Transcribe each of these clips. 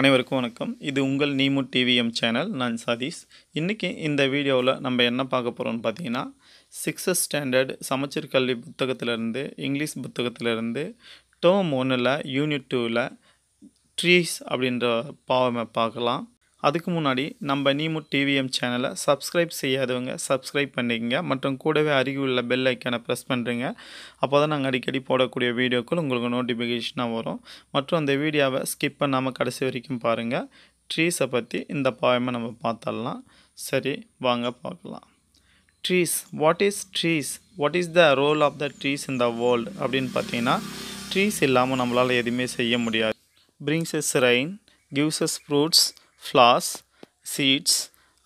அனைவருக்கும் வணக்கம் இது உங்கள் நீமு டிவிஎம் சேனல் நான் சதீஷ் இன்றைக்கி இந்த வீடியோவில் நம்ம என்ன பார்க்க போகிறோம்னு பார்த்தீங்கன்னா சிக்ஸ்த் ஸ்டாண்டர்ட் சமச்சீர் கல்வி புத்தகத்திலேருந்து இங்கிலீஷ் புத்தகத்திலேருந்து டேர்ம் ஒன்றில் யூனிட் டூவில் ட்ரீஸ் அப்படின்ற பாவமை பார்க்கலாம் அதுக்கு முன்னாடி நம்ம நீமு டிவிஎம் சேனலை சப்ஸ்கிரைப் செய்யாதவங்க சப்ஸ்கிரைப் பண்ணிக்கங்க மற்றும் கூடவே அருகில் உள்ள பெல் ஐக்கானை ப்ரெஸ் பண்ணுறீங்க அப்போ தான் நாங்கள் அடிக்கடி போடக்கூடிய வீடியோக்கள் உங்களுக்கு நோட்டிஃபிகேஷனாக வரும் மற்றும் அந்த வீடியோவை ஸ்கிப் பண்ணாமல் கடைசி வரைக்கும் பாருங்கள் ட்ரீஸை பற்றி இந்த பாயமாக நம்ம பார்த்தரலாம் சரி வாங்க பார்க்கலாம் trees what is trees what is the role of the trees in the world அப்படின்னு பார்த்தீங்கன்னா ட்ரீஸ் இல்லாமல் நம்மளால் எதுவுமே செய்ய முடியாது brings us rain gives us fruits flowers seeds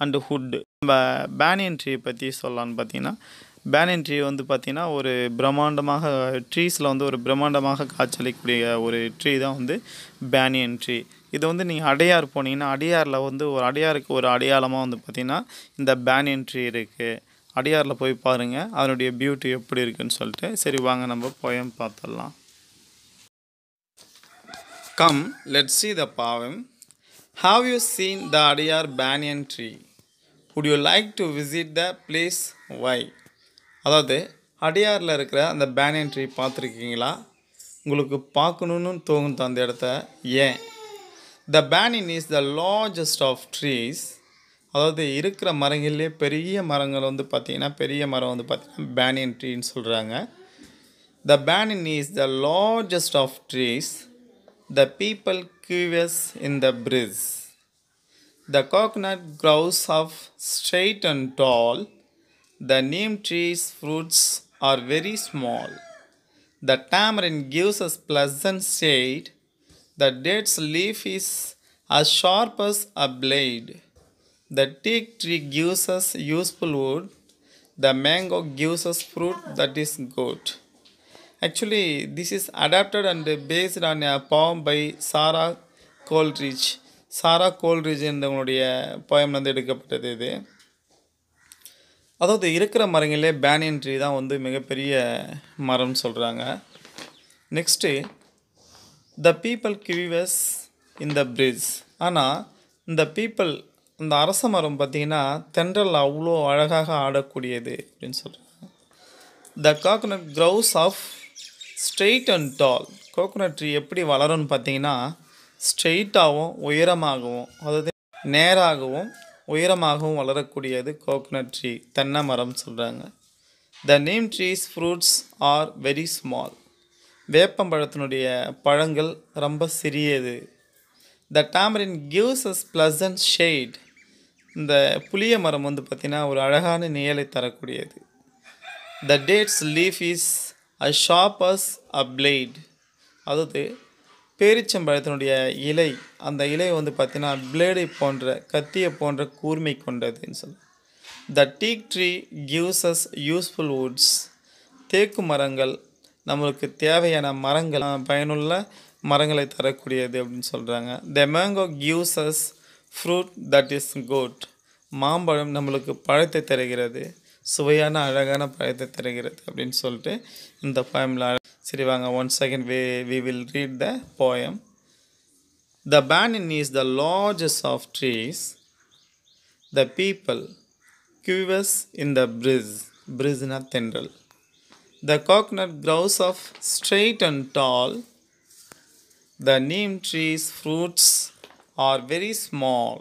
and wood நம்ம பேனியன் ட்ரீ பற்றி சொல்லலான்னு பார்த்தீங்கன்னா பேனியன் ட்ரீ வந்து பார்த்திங்கன்னா ஒரு பிரம்மாண்டமாக ட்ரீஸில் வந்து ஒரு பிரம்மாண்டமாக காய்ச்சலிக்கக்கூடிய ஒரு ட்ரீ தான் வந்து பேனியன் ட்ரீ இது வந்து நீங்கள் அடையார் போனீங்கன்னா அடையாரில் வந்து ஒரு அடையாருக்கு ஒரு அடையாளமாக வந்து பார்த்திங்கன்னா இந்த பேனியன் ட்ரீ இருக்குது அடையாரில் போய் பாருங்கள் அதனுடைய பியூட்டி எப்படி இருக்குன்னு சொல்லிட்டு சரி வாங்க நம்ம போயம் பார்த்துடலாம் கம் லெட் சி த பாவம் Have you seen the Adiyar banyan tree? Would you like to visit the place? Why? அதாவது அடியாரில் இருக்கிற அந்த பேனியன் ட்ரீ பார்த்துருக்கீங்களா உங்களுக்கு பார்க்கணுன்னு தோணும் அந்த இடத்த ஏன் the banyan is the largest of trees அதாவது இருக்கிற மரங்கள்லேயே பெரிய மரங்கள் வந்து பார்த்தீங்கன்னா பெரிய மரம் வந்து பார்த்திங்கன்னா பேனியன் ட்ரீன்னு சொல்கிறாங்க the banyan is the largest of trees The people quivers in the breeze. The coconut grows up straight and tall. The neem tree's fruits are very small. The tamarind gives us pleasant shade. The date's leaf is as sharp as a blade. The teak tree gives us useful wood. The mango gives us fruit that is good. Actually this is adapted and based on a poem by Sara Coleridge Sara Coleridge என்றவங்களுடைய poem வந்து எடுக்கப்பட்டது இது அதாவது இருக்கிற மரங்களே banyan tree தான் வந்து மிகப்பெரிய மரம்னு சொல்கிறாங்க நெக்ஸ்ட்டு த பீப்புள் கிவிவஸ் இந்த பிரிட்ஜ் ஆனால் இந்த பீப்புள் இந்த அரச மரம் பார்த்திங்கன்னா தென்றல் அவ்வளோ அழகாக ஆடக்கூடியது அப்படின்னு சொல்கிறாங்க the coconut grows of straight and tall coconut tree எப்படி வளரும்னு பார்த்தீங்கன்னா ஸ்ட்ரெயிட்டாகவும் உயரமாகவும் அதாவது நேராகவும் உயரமாகவும் வளரக்கூடியது கோகோனட் ட்ரீ தென்னை மரம் சொல்கிறாங்க the neem trees fruits are very small வேப்பம்பழத்தினுடைய பழங்கள் ரொம்ப சிறியது the tamarind gives us pleasant shade இந்த புளிய மரம் வந்து பார்த்திங்கன்னா ஒரு அழகான நிழலை தரக்கூடியது the dates leaf is a sharp as a blade அதாவது பேரிச்சம்பழத்தினுடைய இலை அந்த இலை வந்து பார்த்திங்கன்னா பிளேடை போன்ற கத்தியை போன்ற கூர்மை கொண்டதுன்னு சொல்லலாம் the teak tree gives us useful woods தேக்கு மரங்கள் நம்மளுக்கு தேவையான மரங்கள் பயனுள்ள மரங்களை தரக்கூடியது அப்படின்னு சொல்கிறாங்க the mango gives us fruit that is good மாம்பழம் நம்மளுக்கு பழத்தை தருகிறது சுவையான அழகான பழத்தை தருகிறது அப்படின்னு சொல்லிட்டு இந்த பாயமில் சரி வாங்க one second we we will read the poem the banyan is the largest of trees the people quivers in the breeze பிரிஸ்னா தென்றல் the coconut grows of straight and tall the neem trees fruits are very small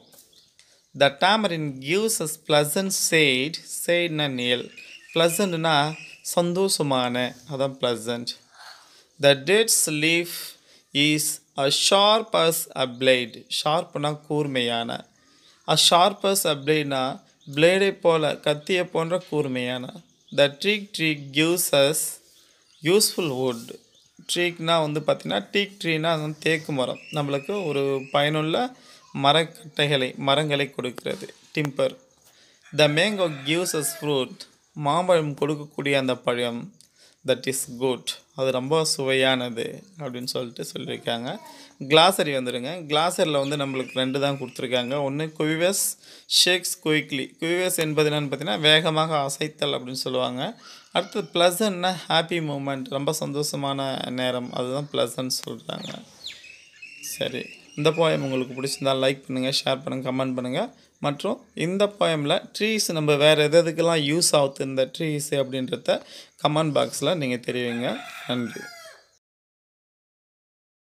the tamarind gives us pleasant shade சேட்னா நியல் ப்ளசண்ட்னா சந்தோஷமான அதான் pleasant the dates leaf is a sharp as a blade ஷார்ப்னா கூர்மையான a sharp as அ பிளேட்னா பிளேடை போல கத்தியை போன்ற கூர்மையான the teak teak gives us useful wood ட்ரீக்னால் வந்து பார்த்திங்கன்னா டீக் ட்ரீனால் அது வந்து தேக்கு மரம் நம்மளுக்கு ஒரு பயனுள்ள மரக்கட்டைகளை மரங்களை கொடுக்கிறது timber the mango gives us fruit மாம்பழம் கொடுக்கக்கூடிய அந்த பழம் தட் இஸ் குட் அது ரொம்ப சுவையானது அப்படின்னு சொல்லிட்டு சொல்லியிருக்காங்க கிளாசரி வந்துடுங்க கிளாசரில் வந்து நம்மளுக்கு ரெண்டு தான் கொடுத்துருக்காங்க ஒன்று குவிவஸ் ஷேக்ஸ் குயிக்லி குவிவஸ் என்பது என்னென்னு பார்த்தீங்கன்னா வேகமாக அசைத்தல் அப்படின்னு சொல்லுவாங்க அடுத்தது ப்ளசன்னா ஹாப்பி மூமெண்ட் ரொம்ப சந்தோஷமான நேரம் அதுதான் ப்ளசன்ட் சொல்கிறாங்க சரி இந்த போயம் உங்களுக்கு பிடிச்சிருந்தால் லைக் பண்ணுங்கள் ஷேர் பண்ணுங்கள் கமெண்ட் பண்ணுங்கள் மற்றும் இந்த போயமில் ட்ரீஸ் நம்ம வேறு எது எதுக்கெல்லாம் யூஸ் ஆகுது இந்த ட்ரீஸ் அப்படின்றத கமெண்ட் பாக்ஸில் நீங்கள் தெரிவிங்க நன்றி